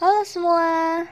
Halo semua.